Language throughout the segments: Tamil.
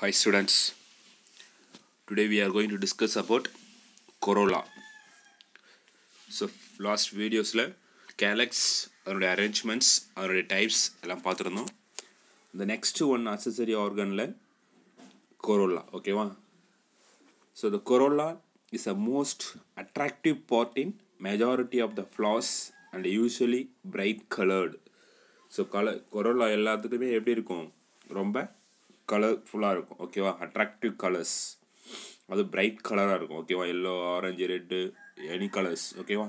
Hi students, today we are going to discuss about corolla. So last videosல calyx அதனுடைய arrangements அதனுடைய types எல்லாம் பார்த்துருந்தோம் இந்த next one accessory organல corolla ஓகேவா so the corolla is a most attractive part in majority of the flowers and usually bright coloured so colour corolla எல்லாத்துக்குமே எப்படி இருக்கும் ரொம்ப கலர்ஃபுல்லாக இருக்கும் ஓகேவா அட்ராக்டிவ் கலர்ஸ் அது பிரைட் கலராக இருக்கும் ஓகேவா yellow orange red any colours ஓகேவா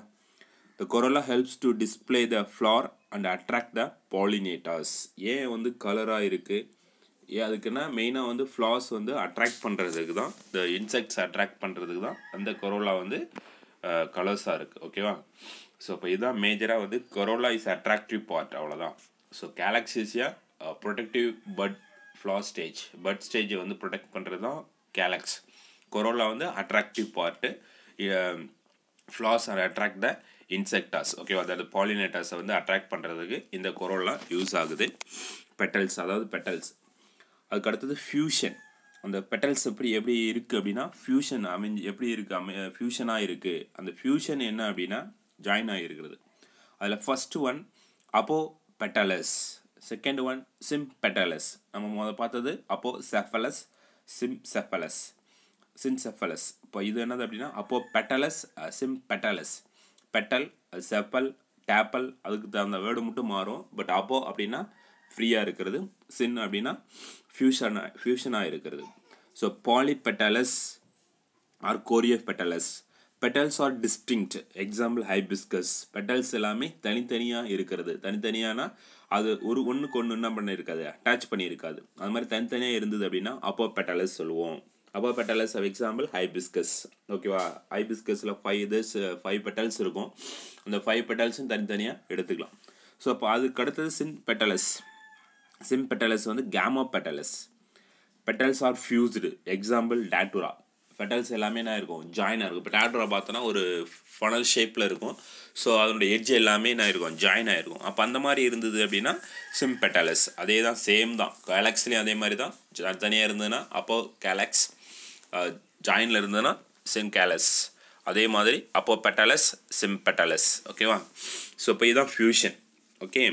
the corolla helps to display the flower and attract the pollinators ஏன் வந்து கலராக இருக்குது ஏன் அதுக்குன்னா மெயினாக வந்து ஃப்ளார்ஸ் வந்து அட்ராக்ட் பண்ணுறதுக்கு தான் இந்த இன்செக்ட்ஸ் அட்ராக்ட் பண்ணுறதுக்கு தான் அந்த கொரோலா வந்து கலர்ஸாக இருக்குது ஓகேவா ஸோ இப்போ இதுதான் மேஜராக வந்து கொரோலா இஸ் அட்ராக்டிவ் பார்ட் அவ்வளோதான் ஸோ கேலக்ஸிஸியாக protective bud flower stage bud ஸ்டேஜை வந்து ப்ரொடெக்ட் பண்ணுறது தான் கேலக்ஸ் கொரோலா வந்து attractive part flowers are attract the insects ஓகேவா அதாவது பாலினேட்டர்ஸை வந்து அட்ராக்ட் பண்ணுறதுக்கு இந்த கொரோலா யூஸ் ஆகுது பெட்டல்ஸ் அதாவது பெட்டல்ஸ் அதுக்கு அடுத்தது ஃப்யூஷன் அந்த பெட்டல்ஸ் எப்படி எப்படி இருக்குது அப்படின்னா ஃப்யூஷன் அமைஞ்சு எப்படி இருக்குது அமை ஃப்யூஷனாக இருக்குது அந்த ஃப்யூஷன் என்ன அப்படின்னா ஜாயின் ஆகிருக்கிறது அதில் ஃபஸ்ட்டு ஒன் அப்போ பெட்டலஸ் செகண்ட் ஒன் சிம்பெட்டலஸ் நம்ம முதல் பார்த்தது அப்போது செஃபலஸ் சிம்செஃபலஸ் சின்செஃபலஸ் இப்போ இது என்னது அப்படின்னா அப்போது petalous sympetalous petal sepal tepal அதுக்கு தகுந்த வேர்டு மட்டும் மாறும் பட் அப்போ அப்படின்னா ஃப்ரீயாக இருக்கிறது சின் அப்படின்னா ஃபியூஷனாக ஃப்யூஷனாக இருக்கிறது so polypetalous or choripetalous petals are distinct example hibiscus petals எல்லாமே தனித்தனியாக இருக்கிறது தனித்தனியானா அது ஒரு ஒன்றுக்கு ஒன்று என்ன பண்ணியிருக்காது அட்டாச் பண்ணியிருக்காது அது மாதிரி தனித்தனியாக இருந்தது அப்படின்னா அப்போ பெட்டலஸ் சொல்லுவோம் அப்போ பெட்டலஸ் ஆஃப் எக்ஸாம்பிள் ஹைபிஸ்கஸ் ஓகேவா ஹைபிஸ்கஸில் ஃபைவ் இதர்ஸ் ஃபைவ் பெட்டல்ஸ் இருக்கும் அந்த ஃபைவ் பெட்டல்ஸும் தனித்தனியாக எடுத்துக்கலாம் ஸோ அப்போ அதுக்கு அடுத்தது சிம் பெட்டலஸ் சிம் பெட்டலஸ் வந்து gamopetalous petals are fused example datura petals எல்லாமே என்ன இருக்கும் ஜாயினாக இருக்கும் இப்போ டேட்ரா பார்த்தோன்னா ஒரு ஃபனல் ஷேப்பில் இருக்கும் ஸோ அதனுடைய எட்ஜ் எல்லாமே என்ன இருக்கும் ஜாயின் ஆகிருக்கும் அப்போ அந்த மாதிரி இருந்தது அப்படின்னா சிம் பெட்டலஸ் அதே தான் சேம் தான் கேலக்ஸ்லேயும் அதே மாதிரி தான் தனியாக இருந்ததுன்னா அப்போ கேலக்ஸ் ஜாயினில் இருந்ததுன்னா சிம் கேலஸ் அதே மாதிரி அப்போ பெட்டலஸ் சிம் பெட்டலஸ் ஓகேவா ஸோ இப்போ இதுதான் ஃபியூஷன் ஓகே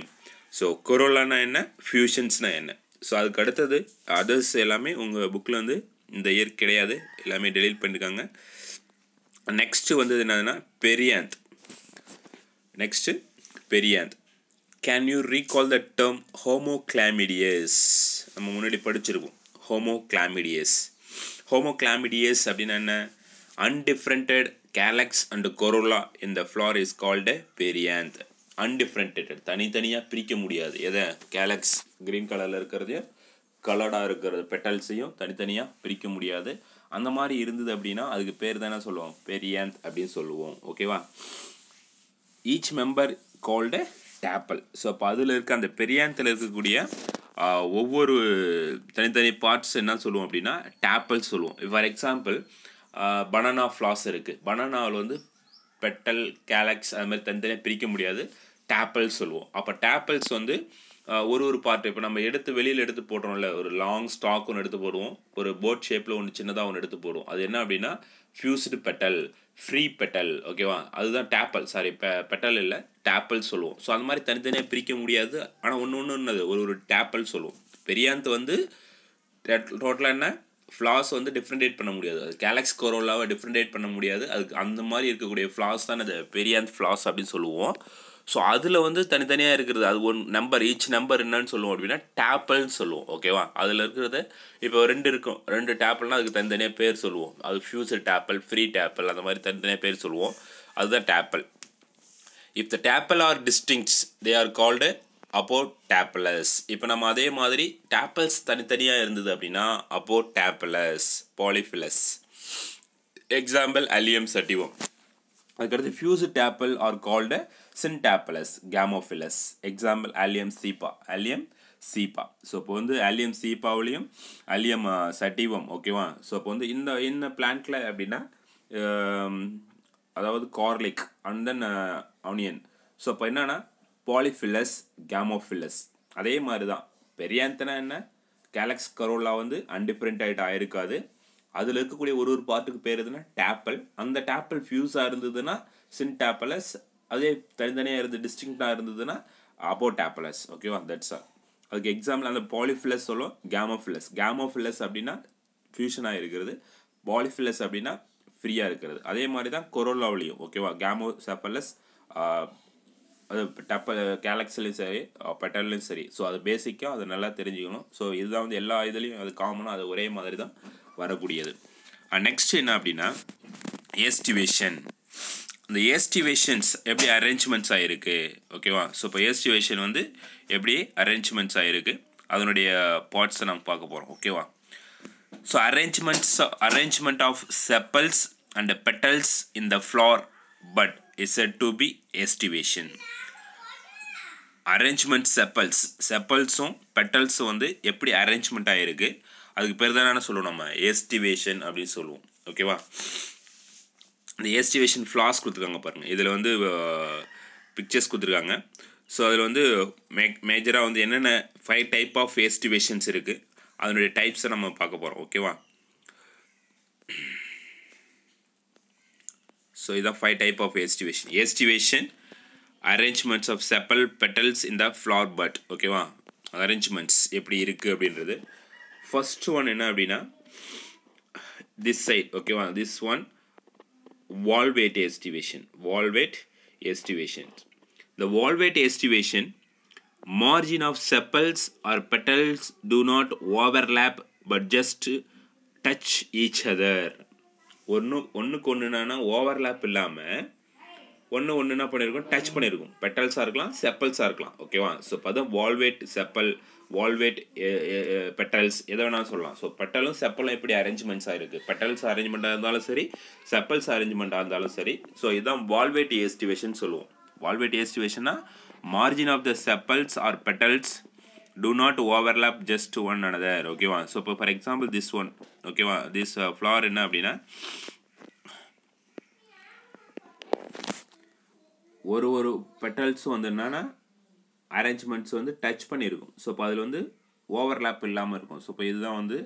ஸோ குரோலானா என்ன ஃபியூஷன்ஸ்னால் என்ன ஸோ அதுக்கு அடுத்தது அதர்ஸ் எல்லாமே உங்கள் புக்கில் வந்து இந்த இயர் கிடையாது எல்லாமே டெலீட் பண்ணியிருக்காங்க நெக்ஸ்ட்டு வந்தது என்னதுன்னா perianth next perianth can you recall the term homochlamydeous நம்ம முன்னாடி படிச்சிருப்போம் ஹோமோ கிளாமிடியஸ் ஹோமோ கிளாமிடியஸ் அப்படின்னா என்ன அன்டிஃப்ரெண்டட் கேலக்ஸ் அண்ட் கொரோலா இந்த flower is called perianth undifferentiated தனித்தனியாக பிரிக்க முடியாது எதை கேலக்ஸ் க்ரீன் கலரில் இருக்கிறதையும் கலர்டாக இருக்கிற பெட்டல்ஸையும் தனித்தனியாக பிரிக்க முடியாது அந்த மாதிரி இருந்தது அப்படின்னா அதுக்கு பேர் தானே சொல்லுவோம் பெரியந்த் அப்படின்னு சொல்லுவோம் ஓகேவா each member called tepal so அப்போ அதில் இருக்க அந்த பெரியாந்தில் இருக்கக்கூடிய ஒவ்வொரு தனித்தனி பார்ட்ஸ் என்ன சொல்லுவோம் அப்படின்னா டேப்பிள் சொல்லுவோம் ஃபார் எக்ஸாம்பிள் பனானா ஃப்ளாஸ் இருக்குது பனானாவில் வந்து பெட்டல் கேலக்ஸ் அது மாதிரி தனித்தனியாக பிரிக்க முடியாது டேப்பிள் சொல்லுவோம் அப்போ டேப்பிள்ஸ் வந்து ஒரு ஒரு பார்ட்டு இப்போ நம்ம எடுத்து வெளியில் எடுத்து போடுறோம்ல ஒரு லாங் ஸ்டாக் ஒன்று எடுத்து போடுவோம் ஒரு போட் ஷேப்பில் ஒன்று சின்னதாக ஒன்று எடுத்து போடுவோம் அது என்ன அப்படின்னா ஃபியூஸ்டு பெட்டல் ஃப்ரீ பெட்டல் ஓகேவா அதுதான் டேப்பல் சாரி பெட்டல் இல்லை டேப்பல் சொல்லுவோம் ஸோ அந்த மாதிரி தனித்தனியாக பிரிக்க முடியாது ஆனால் ஒன்று ஒன்று என்னது ஒரு ஒரு டேப்பல் சொல்லுவோம் பெரியாந்த் வந்து டோட்டலாக என்ன ஃப்ளாஸ் வந்து டிஃப்ரெண்டேட் பண்ண முடியாது அது கேலக்ஸ் கொரோலாவை டிஃப்ரெண்டேட் பண்ண முடியாது அதுக்கு அந்த மாதிரி இருக்கக்கூடிய ஃப்ளாஸ் தான் அது பெரியாந்த் ஃப்ளாஸ் அப்படின்னு சொல்லுவோம் ஸோ அதில் வந்து தனித்தனியாக இருக்கிறது அது ஒன் நம்பர் ஈச் நம்பர் என்னன்னு சொல்லுவோம் அப்படின்னா டேப்பிள்னு சொல்லுவோம் ஓகேவா அதில் இருக்கிறத இப்போ ரெண்டு இருக்கும் ரெண்டு டேப்பிள்னால் அதுக்கு தனித்தனியாக பேர் சொல்லுவோம் அது ஃபியூச்சர் டேப்பிள் ஃப்ரீ டேப்பிள் அந்த மாதிரி தனித்தனியாக பேர் சொல்லுவோம் அதுதான் tepal if the tepal are distinct they are called அப்போ டேப்பிளஸ் இப்போ நம்ம அதே மாதிரி டேப்பிள்ஸ் தனித்தனியாக இருந்தது அப்படின்னா அப்போ டேப்லஸ் பாலிஃபிலஸ் எக்ஸாம்பிள் அலியம் சட்டிவம் அதுக்கடுத்து fused tepal are called syntepalous gamophyllous example allium cepa allium சீப்பா ஸோ இப்போ வந்து ஆலியம் சீப்பாவிலையும் ஆலியம் சட்டிவம் ஓகேவா ஸோ இப்போ வந்து இந்த இந்த பிளான்ட்டில் அப்படின்னா um, அதாவது garlic and then onion so இப்போ என்னென்னா பாலிஃபிலஸ் கேமோஃபிலஸ் அதே மாதிரி தான் பெரியாந்தனா என்ன கேலக்ஸ் கரோலா வந்து அன்டிஃப்ரெண்ட் ஆகிட்டு ஆயிருக்காது அதில் இருக்கக்கூடிய ஒரு ஒரு பார்ட்டுக்கு பேர் எதுனா டேப்பிள் அந்த டேப்பிள் ஃபியூஸாக இருந்ததுன்னா சின் டேப்பலஸ் அதே தனித்தனியாக இருந்து டிஸ்டிங்டாக இருந்ததுன்னா அப்போ டேப்பலஸ் ஓகேவா தட்ஸ் ஆல் அதுக்கு எக்ஸாம்பிள் அந்த பாலிஃபிலஸ் சொல்லும் கேமோஃபிலஸ் கேமோஃபிலஸ் அப்படின்னா ஃபியூஷனாக இருக்கிறது பாலிஃபிலஸ் அப்படின்னா ஃப்ரீயாக இருக்கிறது அதே மாதிரி தான் கொரோலாவிலையும் ஓகேவா கேமோ செப்பலஸ் அது டப்ப கேலக்ஸ்லையும் சரி பெட்டர்லையும் சரி ஸோ அது பேசிக்காக அதை நல்லா தெரிஞ்சுக்கணும் ஸோ இதுதான் வந்து எல்லா இதுலேயும் அது காமனாக அது ஒரே மாதிரி தான் வரக்கூடியது நெக்ஸ்ட் என்ன அப்படின்னா ஏஸ்டிவேஷன் இந்த ஏஸ்டிவேஷன்ஸ் எப்படி அரேஞ்ச்மெண்ட்ஸ் ஆகிருக்கு ஓகேவா ஸோ இப்போ ஏஸ்டிவேஷன் வந்து எப்படி அரேஞ்ச்மெண்ட்ஸ் ஆகிருக்கு அதனுடைய பார்ட்ஸை நம்ம பார்க்க போகிறோம் ஓகேவா so arrangements arrangement of sepals and petals in the flower bud is said to be aestivation arrangement sepals செப்பல்ஸும் பெட்டல்ஸும் வந்து எப்படி அரேஞ்ச்மெண்ட் ஆகிருக்கு அதுக்கு பேர் தான் என்ன சொல்லுவோம் நம்ம எஸ்டிவேஷன் அப்படின்னு சொல்லுவோம் ஓகேவா இந்த எஸ்டிவேஷன் ஃப்ளாஸ் கொடுத்துருக்காங்க பாருங்கள் இதில் வந்து பிக்சர்ஸ் கொடுத்துருக்காங்க ஸோ அதில் வந்து மே மேஜராக வந்து என்னென்ன ஃபைவ் டைப் ஆஃப் எஸ்டிவேஷன்ஸ் இருக்குது அதனுடைய டைப்ஸை நம்ம பார்க்க போகிறோம் ஓகேவா ஸோ இதான் five type of aestivation aestivation arrangements of sepal petals in the flower bud ஓகேவா அரேஞ்ச்மெண்ட்ஸ் எப்படி இருக்குது அப்படின்றது ஃபஸ்ட் ஒன் என்ன அப்படின்னா திஸ் சைட் ஓகேவா this one valvate aestivation valvate aestivation the valvate aestivation margin of sepals or petals do not overlap but just touch each other ஒன்று ஒன்றுக்கு ஒன்றுனா ஓவர்லாப் இல்லாமல் ஒன்று ஒன்று என்ன பண்ணியிருக்கும் டச் பண்ணியிருக்கும் பெட்டல்ஸாக இருக்கலாம் செப்பல்ஸாக இருக்கலாம் ஓகேவா ஸோ பார்த்தா வால்வேட் செப்பல் வால்வேட் பெட்டல்ஸ் எதை வேணாலும் சொல்லலாம் ஸோ பெட்டலும் செப்பலும் எப்படி அரேஞ்ச்மெண்ட்ஸாக இருக்குது பெட்டல்ஸ் அரேஞ்ச்மெண்ட்டாக இருந்தாலும் சரி செப்பல்ஸ் அரேஞ்ச்மெண்ட்டாக இருந்தாலும் சரி ஸோ இதுதான் வால்வேட் ஏஸ்டிவேஷன் சொல்லுவோம் வால்வேட் ஏஸ்டிவேஷன்னா margin of the sepals or petals do not overlap just one another ஓகேவா ஸோ இப்போ ஃபார் எக்ஸாம்பிள் திஸ் ஒன் ஓகேவா திஸ் ஃப்ளார் என்ன அப்படின்னா ஒரு ஒரு பெட்டல்ஸும் வந்து என்னென்னா அரேஞ்ச்மெண்ட்ஸ் வந்து டச் பண்ணியிருக்கும் ஸோ இப்போ அதில் வந்து ஓவர்லேப் இல்லாமல் இருக்கும் ஸோ இப்போ இதுதான் வந்து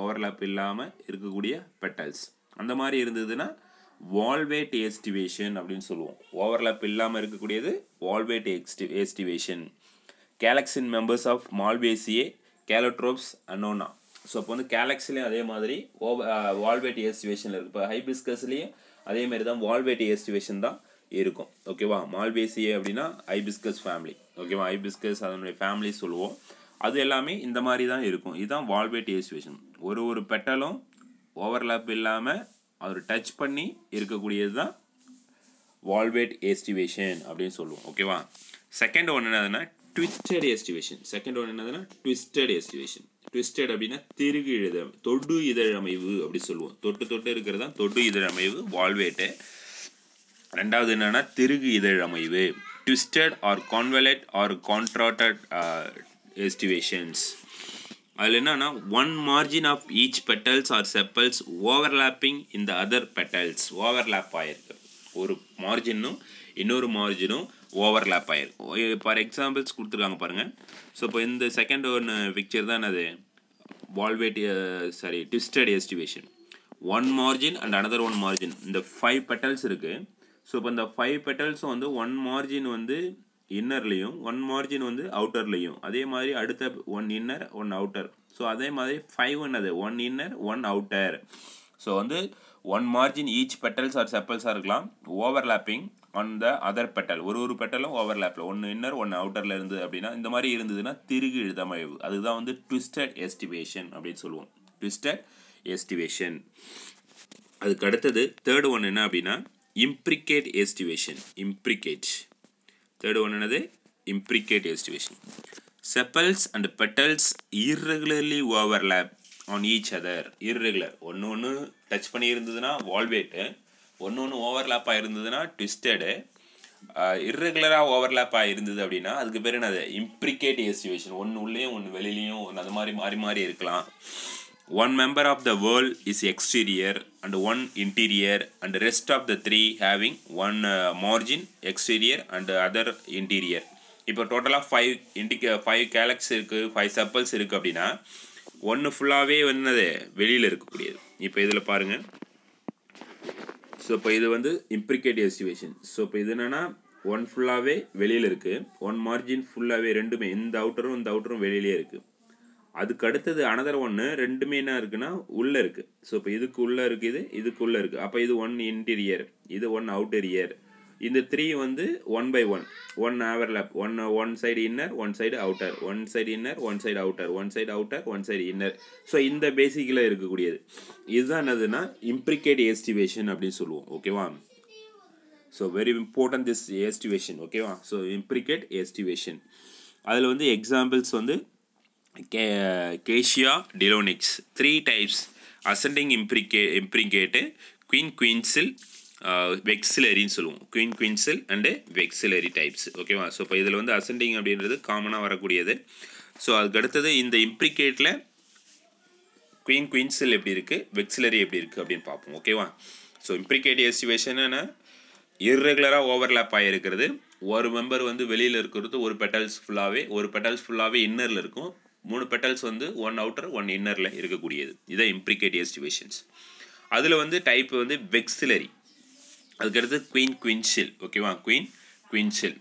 ஓவர்லேப் இல்லாமல் இருக்கக்கூடிய பெட்டல்ஸ் அந்த மாதிரி இருந்ததுன்னா வால்வேட் எஸ்டிவேஷன் அப்படின்னு சொல்லுவோம் ஓவர்லேப் இல்லாமல் இருக்கக்கூடியது வால்வேட் எக்ஸ்டி எஸ்டிவேஷன் கேலக்சின் members of Malvaceae Calotropis Annona so இப்போ வந்து கேலக்ஸ்லேயும் அதே மாதிரி ஓவ வால்வேட் ஏஸ்டிவேஷனில் இருக்குது இப்போ ஹைபிஸ்கஸ்லேயும் மாதிரி தான் வால்வேட் எஸ்டிவேஷன் தான் இருக்கும் ஓகேவா மால்வேசியே அப்படின்னா ஐபிஸ்கஸ் ஃபேமிலி ஓகேவா ஐபிஸ்கஸ் அதனுடைய ஃபேமிலி சொல்லுவோம் அது எல்லாமே இந்த மாதிரி தான் இருக்கும் இதுதான் வால்வேட் ஏசுவேஷன் ஒரு ஒரு பெட்டலும் ஓவர்லாப் இல்லாமல் அவர் டச் பண்ணி இருக்கக்கூடியது தான் வால்வேட் ஏஸ்டிவேஷன் அப்படின்னு சொல்லுவோம் ஓகேவா செகண்ட் ஒன்று என்னதுன்னா ட்விஸ்டட் எஸ்டிவேஷன் செகண்ட் ஒன்று என்னதுன்னா ட்விஸ்டட் எஸ்டிவேஷன் ட்விஸ்டட் அப்படின்னா திருகு இழுத தொடு இதழமைவு அப்படி சொல்லுவோம் தொட்டு தொட்டு இருக்கிறது தான் தொடு இதழமைவு வால்வேட்டு ரெண்டாவது என்னென்னா திருகு அமைவு twisted or convoluted or contorted aestivations அதில் என்னென்னா one margin of each petals or sepals overlapping இந்த அதர் பெட்டல்ஸ் ஓவர்லாப் ஆகிருக்கு ஒரு மார்ஜினும் இன்னொரு மார்ஜினும் ஓவர்லாப் ஆகிருக்கும் ஃபார் எக்ஸாம்பிள்ஸ் கொடுத்துருக்காங்க பாருங்கள் ஸோ இப்போ இந்த செகண்ட் ஒன்று பிக்சர் தான் அது valvate sorry twisted aestivation one margin and another one margin இந்த ஃபைவ் பெட்டல்ஸ் இருக்குது ஸோ இப்போ இந்த ஃபைவ் பெட்டல்ஸும் வந்து ஒன் மார்ஜின் வந்து இன்னர்லேயும் ஒன் மார்ஜின் வந்து அவுட்டர்லேயும் அதே மாதிரி அடுத்த one inner one outer so அதே மாதிரி ஃபைவ் என்னது one inner one outer so வந்து one margin each petals or செப்பல்ஸாக இருக்கலாம் overlapping on the other petal ஒரு ஒரு பெட்டலும் ஓவர்லாப்பில் ஒன்று இன்னர் ஒன்று அவுட்டரில் இருந்து அப்படின்னா இந்த மாதிரி இருந்ததுன்னா திருகு இழுதமைவு அதுதான் வந்து ட்விஸ்டட் எஸ்டிவேஷன் அப்படின்னு சொல்லுவோம் ட்விஸ்டட் எஸ்டிவேஷன் அதுக்கு அடுத்தது தேர்ட் ஒன் என்ன அப்படின்னா imbricate aestivation imbricate third one என்னது imprecate estivation sepals and petals irregularly overlap on each other irregular ஒன்று ஒன்று டச் பண்ணி இருந்ததுன்னா வால்வேட்டு ஒன்று ஒன்று ஓவர்லாப்பாக இருந்ததுன்னா ட்விஸ்டடு இர்ரெகுலராக ஓவர்லேப்பாக இருந்தது அப்படின்னா அதுக்கு பேர் என்னது இம்ப்ரிகேட் எஸ்டிவேஷன் ஒன்று உள்ளேயும் ஒன்று வெளிலேயும் ஒன்று அது மாதிரி மாறி மாறி இருக்கலாம் one member of the whorl is exterior and one interior and rest of the three having one margin exterior and other interior இப்போ டோட்டலாக ஃபைவ் இண்டிகே ஃபைவ் கேலக்ஸ் இருக்குது ஃபைவ் சப்பல்ஸ் இருக்குது அப்படின்னா ஒன்று ஃபுல்லாகவே வந்து வெளியில் இருக்கக்கூடியது இப்போ இதில் பாருங்கள் ஸோ இப்போ இது வந்து இம்ப்ரிகேட்டிவ் சுச்சுவேஷன் ஸோ இப்போ இது என்னென்னா ஒன் ஃபுல்லாகவே வெளியில் இருக்குது ஒன் மார்ஜின் ஃபுல்லாகவே ரெண்டுமே இந்த அவுட்டரும் இந்த அவுட்டரும் வெளியிலே இருக்குது அதுக்கு அடுத்தது அனதர் ஒன்று ரெண்டுமே என்ன இருக்குன்னா உள்ளே இருக்குது ஸோ இப்போ இதுக்கு உள்ளே இருக்குது இதுக்கு உள்ளே இருக்குது அப்போ இது ஒன் இன்டீரியர் இது ஒன் அவுட்டீரியர் இந்த த்ரீ வந்து one by one overlap one one side inner one side outer one side inner one side outer one side outer one side inner so இந்த பேசிக்கில் இருக்கக்கூடியது இதுதான் என்னதுன்னா இம்ப்ரிகேட் எஸ்டிவேஷன் அப்படின்னு சொல்லுவோம் ஓகேவா so very important this aestivation ஓகேவா ஸோ இம்ப்ரிகேட் எஸ்டிவேஷன் அதில் வந்து எக்ஸாம்பிள்ஸ் வந்து கே Cassia Delonix three types ascending இம்ப்ரிகே இம்ப்ரிகேட்டு குயின் குயின்சில் வெக்ஸிலரின்னு சொல்லுவோம் குயின் குயின்சில் அண்டு வெக்ஸிலரி டைப்ஸ் ஓகேவா ஸோ இப்போ இதில் வந்து அசண்டிங் அப்படின்றது காமனாக வரக்கூடியது ஸோ அதுக்கு அடுத்தது இந்த இம்ப்ரிகேட்டில் குயின் குயின்சில் எப்படி இருக்குது வெக்ஸிலரி எப்படி இருக்குது அப்படின்னு பார்ப்போம் ஓகேவா ஸோ இம்ப்ரிகேட் எஸ்டிவேஷன்னா இர்ரெகுலராக ஓவர்லேப் ஆகிருக்கிறது ஒரு மெம்பர் வந்து வெளியில் இருக்கிறது ஒரு பெட்டல்ஸ் ஃபுல்லாகவே ஒரு பெட்டல்ஸ் ஃபுல்லாகவே இன்னரில் இருக்கும் மூணு பெட்டல்ஸ் வந்து ஒன் அவுட்டர் ஒன் இன்னரில் இருக்கக்கூடியது இதான் இம்ப்ரிகேட்டிய சுச்சுவேஷன்ஸ் அதில் வந்து டைப் வந்து வெக்ஸிலரி அதுக்கடுத்து குயின் குயின்ஷில் ஓகேவா குயின் குயின்ஷில்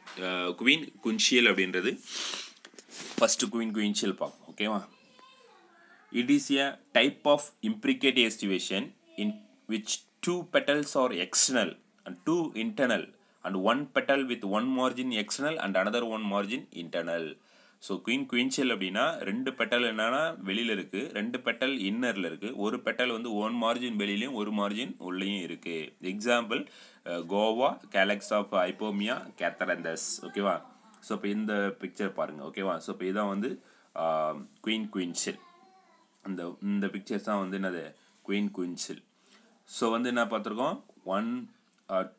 குவீன் குன்ஷியல் அப்படின்றது ஃபஸ்ட்டு குயின் குயின்ஷில் பார்ப்போம் ஓகேவா it is a type of imbricate aestivation in which two petals are external and two internal and one petal with one margin external and another one margin internal so குயின் குயின்ஷியல் அப்படின்னா ரெண்டு பெட்டல் என்னென்னா வெளியில் இருக்குது ரெண்டு பெட்டல் இன்னரில் இருக்குது ஒரு பெட்டல் வந்து ஒன் மார்ஜின் வெளியிலையும் ஒரு மார்ஜின் உள்ளேயும் இருக்குது எக்ஸாம்பிள் கோவா கேலக்ஸ் ஆஃப் ஐபோமியா கேத்தரந்தஸ் ஓகேவா ஸோ இப்போ இந்த பிக்சர் பாருங்கள் ஓகேவா ஸோ இப்போ இதான் வந்து குயின் குயின்ஷில் அந்த இந்த பிக்சர்ஸ் தான் வந்து என்னது குயின் குயின்ஷில் ஸோ வந்து என்ன பார்த்துருக்கோம் one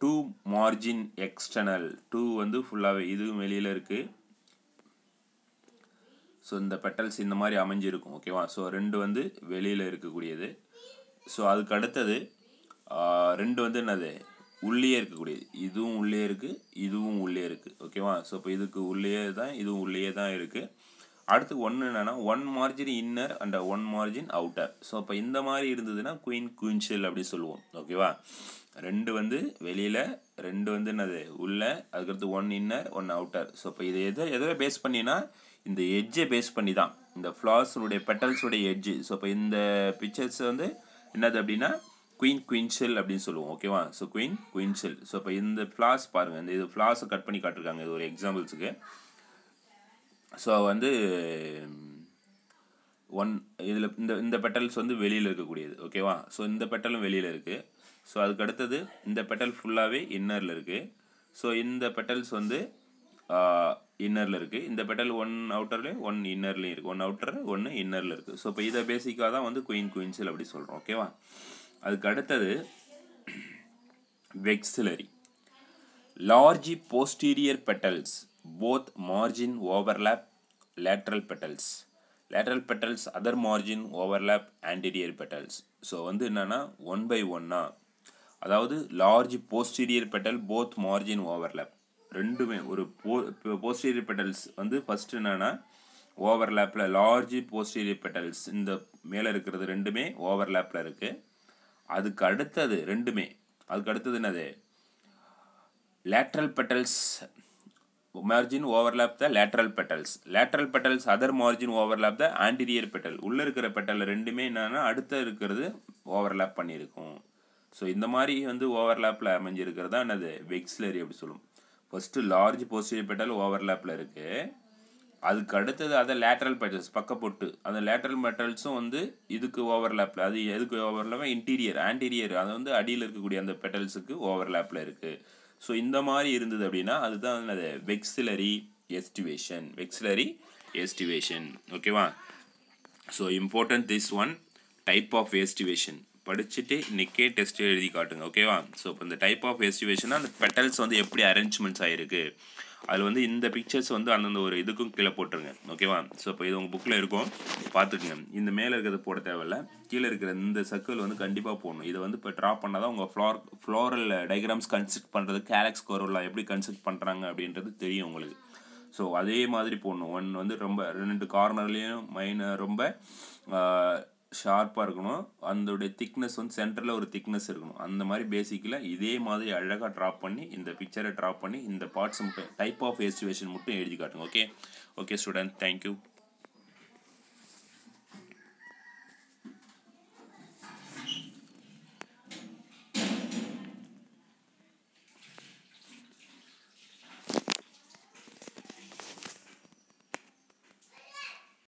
two margin external two வந்து ஃபுல்லாகவே இதுவும் வெளியில் இருக்குது ஸோ இந்த பெட்டல்ஸ் இந்த மாதிரி அமைஞ்சிருக்கும் ஓகேவா ஸோ ரெண்டு வந்து வெளியில் இருக்கக்கூடியது ஸோ அதுக்கு அடுத்தது ரெண்டு வந்து என்னது உள்ளே இருக்கக்கூடியது இதுவும் உள்ளே இருக்குது இதுவும் உள்ளே இருக்குது ஓகேவா ஸோ இப்போ இதுக்கு உள்ளே தான் இதுவும் உள்ளே தான் இருக்குது அடுத்து ஒன்று என்னென்னா one margin inner and one margin outer so இப்போ இந்த மாதிரி இருந்ததுன்னா குயின் குயின்ஷில் அப்படின்னு சொல்லுவோம் ஓகேவா ரெண்டு வந்து வெளியில் ரெண்டு வந்து என்னது உள்ளே அதுக்கடுத்து one inner one outer so இப்போ இதை எதை எதை பேஸ் பண்ணினா இந்த எட்ஜை பேஸ் பண்ணி தான் இந்த ஃப்ளார்ஸுடைய பெட்டல்ஸுடைய எட்ஜு ஸோ இப்போ இந்த பிக்சர்ஸ் வந்து என்னது அப்படின்னா குயின் குயின்ஷில் அப்படின்னு சொல்லுவோம் ஓகேவா ஸோ குயின் குயின்ஷில் ஸோ இப்போ இந்த ஃப்ளாஸ் பாருங்கள் இந்த இது ஃப்ளார்ஸை கட் பண்ணி காட்டிருக்காங்க இது ஒரு எக்ஸாம்பிள்ஸுக்கு ஸோ வந்து ஒன் இதில் இந்த இந்த பெட்டல்ஸ் வந்து வெளியில் இருக்கக்கூடியது ஓகேவா ஸோ இந்த பெட்டலும் வெளியில் இருக்குது ஸோ அதுக்கு அடுத்தது இந்த பெட்டல் ஃபுல்லாகவே இன்னரில் இருக்குது ஸோ இந்த பெட்டல்ஸ் வந்து இன்னரில் இருக்குது இந்த பெட்டல் ஒன் அவுட்டர்லேயும் ஒன் இன்னர்லேயும் இருக்குது ஒன் அவுட்டர் ஒன்று இன்னரில் இருக்குது ஸோ இப்போ இதை பேசிக்காக தான் வந்து குயின் குயின்சில் அப்படி சொல்கிறோம் ஓகேவா அதுக்கு அடுத்தது vexillary large posterior petals both margin overlap lateral petals lateral petals other margin overlap anterior petals so வந்து என்னென்னா ஒன் பை ஒன்னாக அதாவது large posterior petal both margin overlap ரெண்டுமே ஒரு போ போஸ்டீரியர் பெட்டல்ஸ் வந்து ஃபஸ்ட்டு என்னென்னா ஓவர்லேப்பில் லார்ஜ் போஸ்டீரியர் பெட்டல்ஸ் இந்த மேலே இருக்கிறது ரெண்டுமே ஓவர்லேப்பில் இருக்குது அதுக்கு அடுத்தது ரெண்டுமே அதுக்கு அடுத்தது என்னது lateral petals margin overlap the lateral petals lateral petals other margin overlap the anterior petal உள்ளே இருக்கிற பெட்டல் ரெண்டுமே என்னென்னா அடுத்த இருக்கிறது ஓவர்லாப் பண்ணியிருக்கும் ஸோ இந்த மாதிரி வந்து ஓவர்லாப்பில் அமைஞ்சிருக்கிறது தான் என்னது வெக்ஸ்லரி அப்படி சொல்லும் ஃபஸ்ட்டு லார்ஜ் போஸ்டீரியர் பெட்டல் ஓவர்லேப்பில் இருக்குது அதுக்கு அடுத்தது அதை லேட்ரல் பெட்டல்ஸ் பக்கப்பொட்டு அந்த லேட்ரல் பெட்டல்ஸும் வந்து இதுக்கு ஓவர்லேப்பில் அது எதுக்கு ஓவர்லேப்பாக இன்டீரியர் ஆன்டீரியர் அது வந்து அடியில் இருக்கக்கூடிய அந்த பெட்டல்ஸுக்கு ஓவர்லேப்பில் இருக்குது ஸோ இந்த மாதிரி இருந்தது அப்படின்னா அதுதான் அது வெக்ஸிலரி எஸ்டிவேஷன் வெக்ஸிலரி எஸ்டிவேஷன் ஓகேவா so important this one type of aestivation படிச்சுட்டு இன்றைக்கே டெஸ்ட் எழுதி காட்டுங்க ஓகேவா ஸோ இப்போ இந்த டைப் ஆஃப் எஸ்டிவேஷனாக அந்த பெட்டல்ஸ் வந்து எப்படி அரேஞ்ச்மெண்ட்ஸ் ஆகிருக்கு அதில் வந்து இந்த பிக்சர்ஸ் வந்து அந்தந்த ஒரு இதுக்கும் கீழே போட்டுருங்க ஓகேவா ஸோ இப்போ இது உங்கள் புக்கில் இருக்கும் பார்த்துக்குங்க இந்த மேலே இருக்கிறத போட தேவையில்ல கீழே இருக்கிற இந்த சர்க்கிள் வந்து கண்டிப்பாக போடணும் இதை வந்து இப்போ ட்ரா பண்ணால் தான் உங்கள் ஃப்ளோர் ஃப்ளோரல் டைக்ராம்ஸ் கன்ஸ்ட்ரக்ட் பண்ணுறது கேலக்ஸ் கோரெல்லாம் எப்படி கன்ஸ்ட்ரக்ட் பண்ணுறாங்க அப்படின்றது தெரியும் உங்களுக்கு ஸோ அதே மாதிரி போடணும் ஒன் வந்து ரொம்ப ரெண்டு கார்னர்லேயும் மைன ரொம்ப ஷார்ப்பாக இருக்கணும் அதோடைய திக்னஸ் வந்து சென்டரில் ஒரு திக்னஸ் இருக்கணும் அந்த மாதிரி பேசிக்கில் இதே மாதிரி அழகாக ட்ராப் பண்ணி இந்த பிக்சரை ட்ராப் பண்ணி இந்த பார்ட்ஸ் மட்டும் டைப் ஆஃப் எஸ்டிவேஷன் மட்டும் எழுதி காட்டுங்க ஓகே ஓகே ஸ்டூடெண்ட் தேங்க்யூ